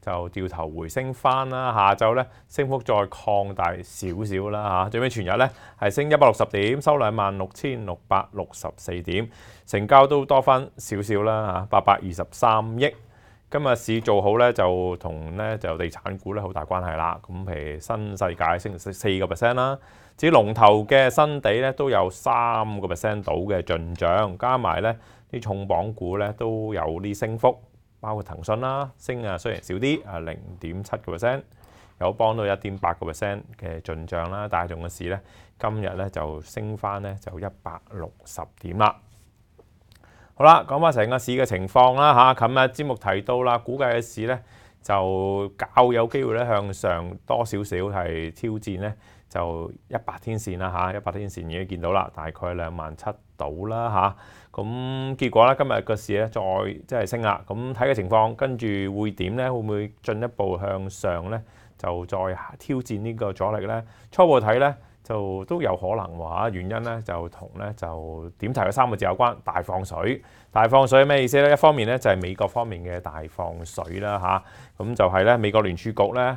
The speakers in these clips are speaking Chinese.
就掉頭回升翻啦，下晝咧升幅再擴大少少啦嚇，最尾全日咧係升一百六十點，收兩萬六千六百六十四點，成交都多翻少少啦嚇，八百二十三億。今日市做好咧，就同咧就地產股咧好大關係啦。咁譬如新世界升四個 percent 啦，至於龍頭嘅新地咧都有三個 percent 到嘅進漲，加埋咧啲重磅股咧都有啲升幅。包括騰訊啦，升啊雖然少啲啊零點七個 percent，有幫到一點八個 percent 嘅進漲啦，大眾嘅市咧，今日咧就升翻咧就一百六十點啦。好啦，講翻成個市嘅情況啦嚇，琴日節目提到啦，估計嘅市咧就較有機會咧向上多少少係挑戰咧。就一百天線啦嚇，一百天線已經見到啦，大概兩萬七到啦嚇。咁結果咧，今日個市咧再即係升啦。咁睇嘅情況，跟住會點咧？會唔會進一步向上咧？就再挑戰呢個阻力咧？初步睇咧，就都有可能話原因咧就同咧就點提嘅三個字有關，大放水。大放水咩意思咧？一方面咧就係美國方面嘅大放水啦嚇。咁就係咧美國聯儲局咧。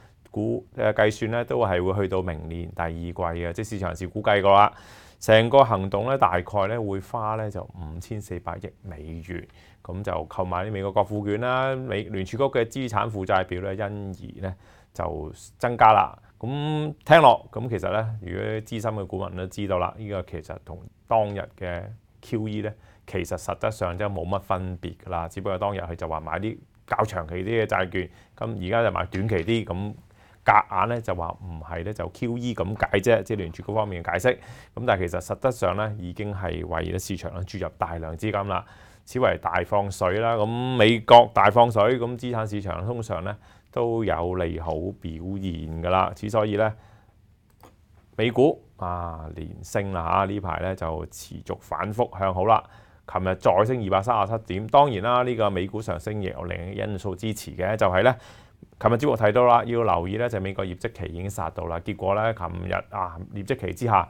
估誒計算咧，都係會去到明年第二季嘅，即係市場是估計過啦。成個行動咧，大概咧會花咧就五千四百億美元，咁就購買啲美國國庫券啦。美聯儲局嘅資產負債表咧，因而咧就增加啦。咁聽落，咁其實咧，如果資深嘅股民都知道啦，呢個其實同當日嘅 QE 咧，其實實質上真係冇乜分別噶啦，只不過當日佢就話買啲較長期啲嘅債券，咁而家就買短期啲咁。隔硬咧就話唔係咧就 QE 咁解啫，即係聯儲局方面嘅解釋。咁但係其實實質上咧已經係為咗市場咧注入大量資金啦，此為大放水啦。咁美國大放水，咁資產市場通常咧都有利好表現㗎啦。之所以咧美股啊連升啦嚇，呢排咧就持續反覆向好啦。琴日再升二百三十七點。當然啦，呢個美股上升亦有另一因素支持嘅，就係咧。琴日朝我睇到啦，要留意咧就美國業績期已經殺到啦。結果咧，琴日啊業績期之下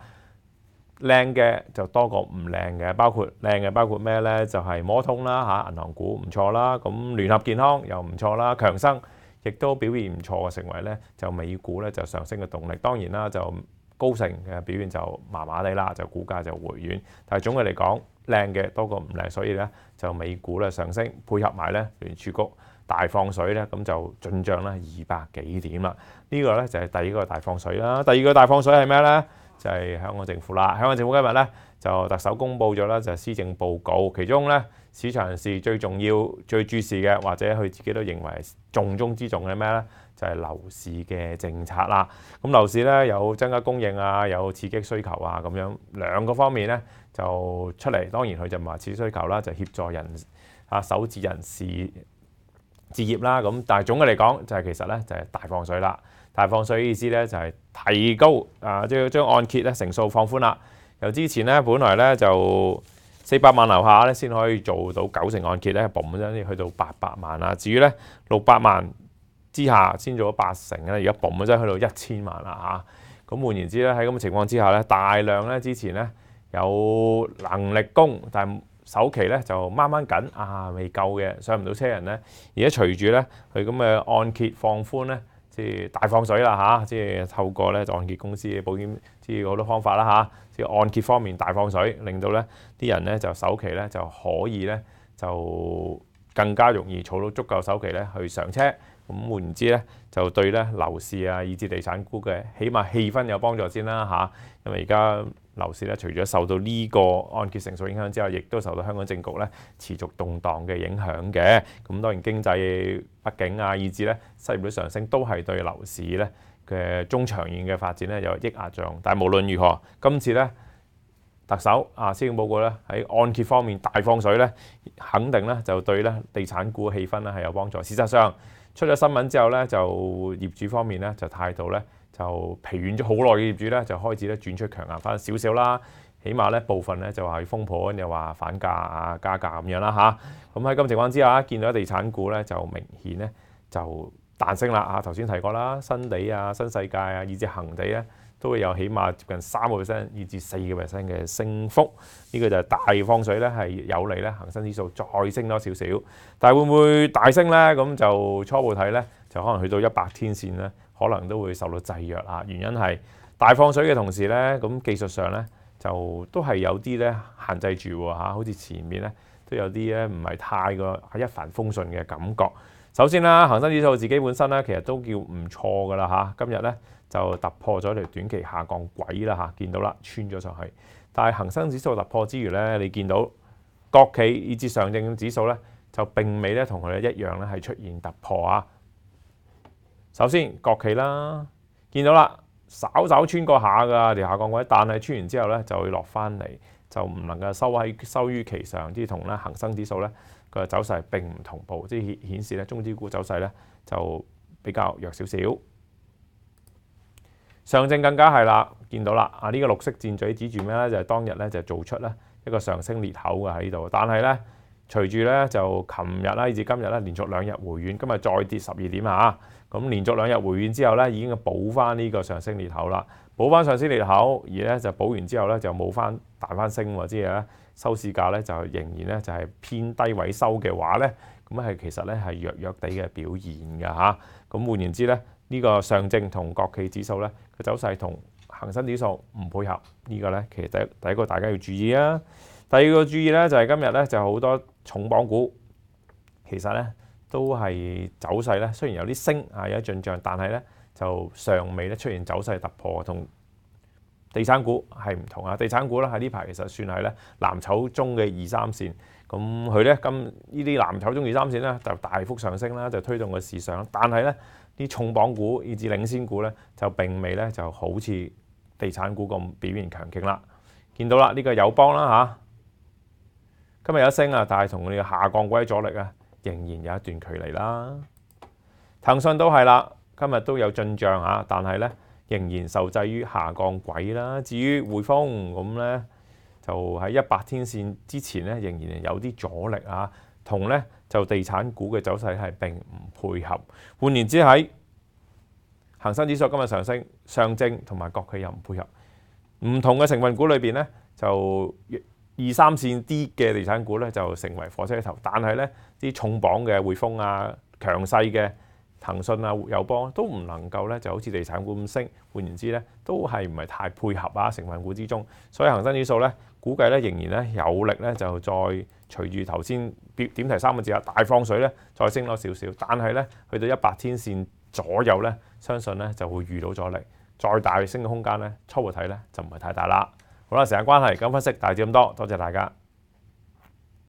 靚嘅就多過唔靚嘅，包括靚嘅包括咩咧？就係摩通啦嚇，銀行股唔錯啦。咁聯合健康又唔錯啦，強生亦都表現唔錯嘅成為咧，就美股咧就上升嘅動力。當然啦，就高盛嘅表現就麻麻地啦，就股價就回軟。但係總嘅嚟講，靚嘅多過唔靚，所以咧就美股咧上升，配合埋咧聯儲局。大放水咧，咁就進漲啦二百幾點啦。呢個咧就係第二個大放水啦。第二個大放水係咩咧？就係香港政府啦。香港政府今日咧就特首公布咗咧，就施政報告。其中咧市場人士最重要、最注視嘅，或者佢自己都認為重中之重嘅咩咧？就係樓市嘅政策啦。咁樓市咧有增加供應啊，有刺激需求啊，咁樣兩個方面咧就出嚟。當然佢就唔話刺激需求啦，就協助人啊，首置人士。置業啦，咁但係總嘅嚟講就係其實咧就係大放水啦。大放水意思咧就係提高啊，即係將按揭咧成數放寬啦。由之前咧本來咧就四百萬樓下咧先可以做到九成按揭咧，嘣一樣去到八百萬啦。至於咧六百萬之下先做到八成嘅咧，而家嘣一樣去到一千萬啦嚇。咁換言之咧喺咁嘅情況之下咧，大量咧之前咧有能力供但首期咧就掹掹緊啊，未夠嘅上唔到車人咧，而家隨住咧佢咁嘅按揭放寬咧，即係大放水啦嚇，即係透過咧按揭公司嘅保險，即係好多方法啦嚇，即係按揭方面大放水，令到咧啲人咧就首期咧就可以咧就更加容易儲到足夠首期咧去上車，咁換言之咧就對咧樓市啊，以至地產股嘅起碼氣氛有幫助先啦嚇，因為而家。樓市咧，除咗受到呢個按揭成數影響之外，亦都受到香港政局咧持續動盪嘅影響嘅。咁當然經濟不景啊，以至咧失元率上升都係對樓市咧嘅中長遠嘅發展咧有抑壓作用。但係無論如何，今次咧特首啊，施政報告咧喺按揭方面大放水咧，肯定咧就對咧地產股氣氛咧係有幫助。事實上出咗新聞之後咧，就業主方面咧就態度咧。就疲軟咗好耐嘅業主咧，就開始咧轉出強硬翻少少啦，起碼咧部分咧就話要封盤，又話反價啊、加價咁樣啦嚇。咁喺咁情況之下，見到地產股咧就明顯咧就彈升啦嚇。頭先提過啦，新地啊、新世界啊，以至恒地咧，都有起碼接近三個 percent，以至四個 percent 嘅升幅。呢個就係大放水咧，係有利咧，恒生指數再升多少少。但會唔會大升咧？咁就初步睇咧，就可能去到一百天線咧。可能都會受到制約啊！原因係大放水嘅同時咧，咁技術上咧就都係有啲咧限制住喎好似前面咧都有啲咧唔係太個一帆風順嘅感覺。首先啦，恒生指數自己本身咧，其實都叫唔錯噶啦嚇。今日咧就突破咗條短期下降軌啦嚇，見到啦穿咗上去。但係恒生指數突破之餘咧，你見到國企以至上證指數咧，就並未咧同佢一樣咧係出現突破啊！首先國企啦，見到啦，稍稍穿過下㗎，跌下降位，但係穿完之後咧就會落翻嚟，就唔能夠收喺收於其上。之同咧，恆生指數咧嘅走勢並唔同步，即係顯示咧中資股走勢咧就比較弱少少。上證更加係啦，見到啦啊，呢個綠色箭嘴指住咩咧？就係當日咧就做出咧一個上升裂口嘅喺度，但係咧隨住咧就琴日啦，以至今日咧連續兩日回軟，今日再跌十二點啊！咁連續兩日回軟之後咧，已經補翻呢個上升裂口啦，補翻上升裂口，而咧就補完之後咧就冇翻大翻升喎，即係咧收市價咧就仍然咧就係偏低位收嘅話咧，咁係其實咧係弱弱地嘅表現嘅嚇。咁換言之咧，呢個上證同國企指數咧嘅走勢同恒生指數唔配合，呢個咧其實第一第一個大家要注意啊。第二個注意咧就係今日咧就好多重磅股，其實咧。都係走勢咧，雖然有啲升啊，有啲進漲，但係咧就尚未咧出現走勢突破，同地產股係唔同啊！地產股咧喺呢排其實算係咧藍籌中嘅二三線，咁佢咧今呢啲藍籌中二三線咧就大幅上升啦，就推動個市上，但係咧啲重磅股以至領先股咧就並未咧就好似地產股咁表現強勁啦。見到啦，呢個友邦啦嚇，今日有升啊，但係同佢下降股阻力啊。仍然有一段距離啦，騰訊都係啦，今日都有進漲嚇，但係咧仍然受制於下降軌啦。至於匯豐咁咧，就喺一百天線之前咧，仍然有啲阻力啊，同咧就地產股嘅走勢係並唔配合。換言之喺恒生指數今日上升，上證同埋國企又唔配合，唔同嘅成分股裏邊咧就。二三線啲嘅地產股咧就成為火車頭，但係咧啲重磅嘅匯豐啊、強勢嘅騰訊啊、友邦都唔能夠咧就好似地產股咁升，換言之咧都係唔係太配合啊成分股之中，所以恒生指數咧估計咧仍然咧有力咧就再隨住頭先點提三個字啊大放水咧再升多少少，但係咧去到一百天線左右咧，相信咧就會遇到阻力，再大升嘅空間咧初步睇咧就唔係太大啦。好啦，時間關係，今日分析大致咁多，多謝大家。